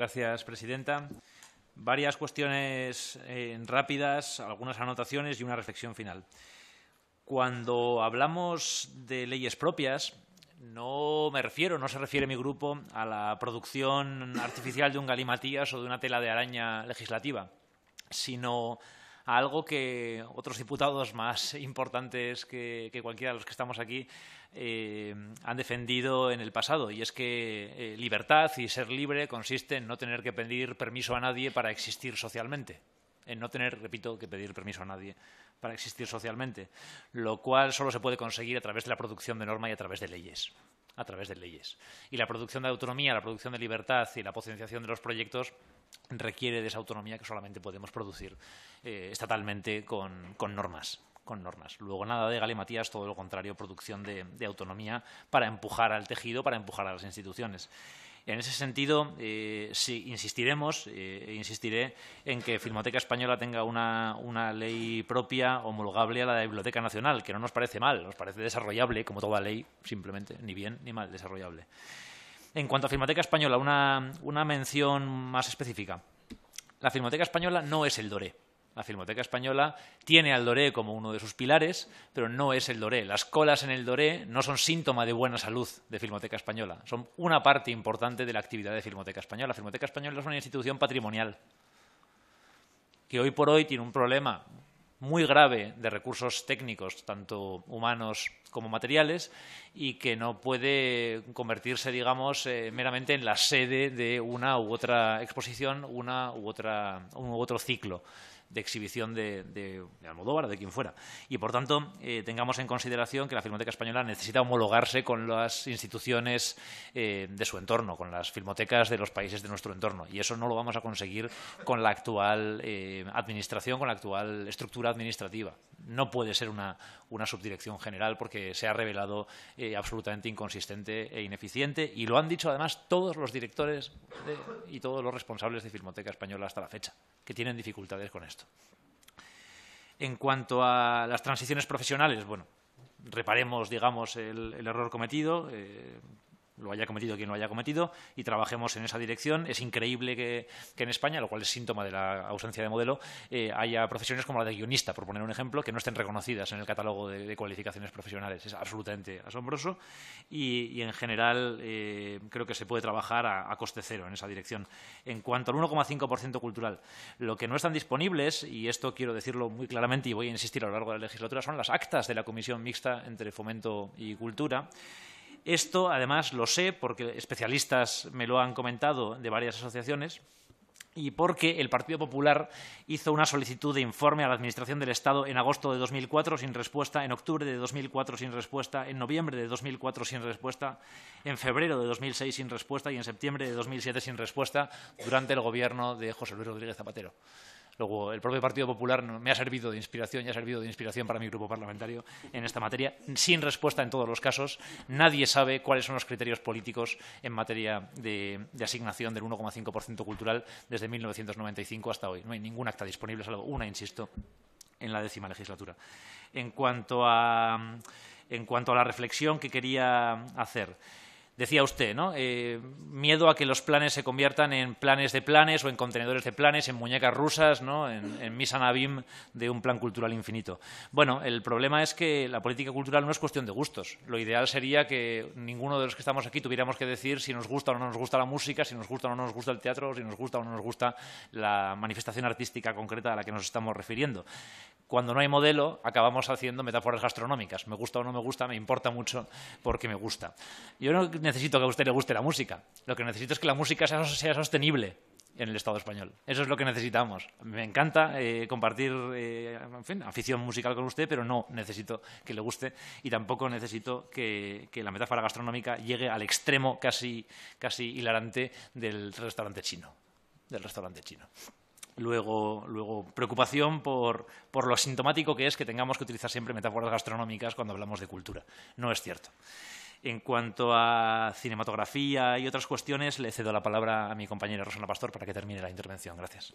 Gracias, presidenta. Varias cuestiones eh, rápidas, algunas anotaciones y una reflexión final. Cuando hablamos de leyes propias, no me refiero, no se refiere mi grupo a la producción artificial de un galimatías o de una tela de araña legislativa, sino algo que otros diputados más importantes que, cualquiera de los que estamos aquí eh, han defendido en el pasado, y es que eh, libertad y ser libre consiste en no tener que pedir permiso a nadie para existir socialmente en no tener, repito, que pedir permiso a nadie para existir socialmente, lo cual solo se puede conseguir a través de la producción de norma y a través de leyes a través de leyes. Y la producción de autonomía, la producción de libertad y la potenciación de los proyectos requiere de esa autonomía que solamente podemos producir eh, estatalmente con, normas Luego nada de galimatías, todo lo contrario, producción de, autonomía para empujar al tejido, para empujar a las instituciones. En ese sentido, eh, insistiremos, e insistiré en que Filmoteca Española tenga una, ley propia homologable a la de Biblioteca Nacional, que no nos parece mal, nos parece desarrollable, como toda ley, simplemente, ni bien ni mal, desarrollable. En cuanto a Filmoteca Española, una, una mención más específica. La Filmoteca Española no es el doré. La Filmoteca Española tiene al Doré como uno de sus pilares, pero no es el Doré. Las colas en el Doré no son síntoma de buena salud de Filmoteca Española, son una parte importante de la actividad de Filmoteca Española. La Filmoteca Española es una institución patrimonial que hoy por hoy tiene un problema muy grave de recursos técnicos, tanto humanos como materiales, y que no puede convertirse, digamos, eh, meramente en la sede de una u otra exposición, una u otra, un u otro ciclo de exhibición de, Almodóvar o de quien fuera. Y, por tanto, eh, tengamos en consideración que la Filmoteca Española necesita homologarse con las instituciones eh, de su entorno, con las filmotecas de los países de nuestro entorno. Y eso no lo vamos a conseguir con la actual administración, con la actual estructura administrativa. No puede ser una, subdirección general porque se ha revelado eh, absolutamente inconsistente e ineficiente y lo han dicho además todos los directores y todos los responsables de Filmoteca Española hasta la fecha, que tienen dificultades con esto. En cuanto a las transiciones profesionales, bueno, reparemos, digamos, el, error cometido. Eh, lo haya cometido quien lo haya cometido, y trabajemos en esa dirección. Es increíble que, en España, lo cual es síntoma de la ausencia de modelo, eh, haya profesiones como la de guionista, por poner un ejemplo, que no estén reconocidas en el catálogo de, cualificaciones profesionales. Es absolutamente asombroso y, en general eh, creo que se puede trabajar a, coste cero en esa dirección. En cuanto al 1,5% cultural, lo que no están disponibles, y esto quiero decirlo muy claramente y voy a insistir a lo largo de la legislatura, son las actas de la comisión mixta entre fomento y cultura. Esto, además, lo sé porque especialistas me lo han comentado de varias asociaciones y porque el Partido Popular hizo una solicitud de informe a la Administración del Estado en agosto de 2004 sin respuesta, en octubre de 2004 sin respuesta, en noviembre de 2004 sin respuesta, en febrero de 2006 sin respuesta y en septiembre de 2007 sin respuesta durante el gobierno de José Luis Rodríguez Zapatero. Luego, el propio Partido Popular me ha servido de inspiración y ha servido de inspiración para mi grupo parlamentario en esta materia, sin respuesta en todos los casos. Nadie sabe cuáles son los criterios políticos en materia de, asignación del 1,5% cultural desde 1995 hasta hoy. No hay ningún acta disponible, salvo una, insisto, en la décima legislatura. En cuanto a, en cuanto a la reflexión que quería hacer decía usted, ¿no? Eh, miedo a que los planes se conviertan en planes de planes o en contenedores de planes, en muñecas rusas, ¿no? En, misa de un plan cultural infinito. Bueno, el problema es que la política cultural no es cuestión de gustos. Lo ideal sería que ninguno de los que estamos aquí tuviéramos que decir si nos gusta o no nos gusta la música, si nos gusta o no nos gusta el teatro, si nos gusta o no nos gusta la manifestación artística concreta a la que nos estamos refiriendo cuando no hay modelo, acabamos haciendo metáforas gastronómicas. Me gusta o no me gusta, me importa mucho porque me gusta. Yo no necesito que a usted le guste la música. Lo que necesito es que la música sea, sostenible en el Estado español. Eso es lo que necesitamos. Me encanta eh, compartir eh, afición musical con usted, pero no necesito que le guste y tampoco necesito que, la metáfora gastronómica llegue al extremo casi, hilarante del restaurante chino. Del restaurante chino. Luego, preocupación por, por lo sintomático que es que tengamos que utilizar siempre metáforas gastronómicas cuando hablamos de cultura. No es cierto. En cuanto a cinematografía y otras cuestiones, le cedo la palabra a mi compañera Rosana Pastor para que termine la intervención. Gracias.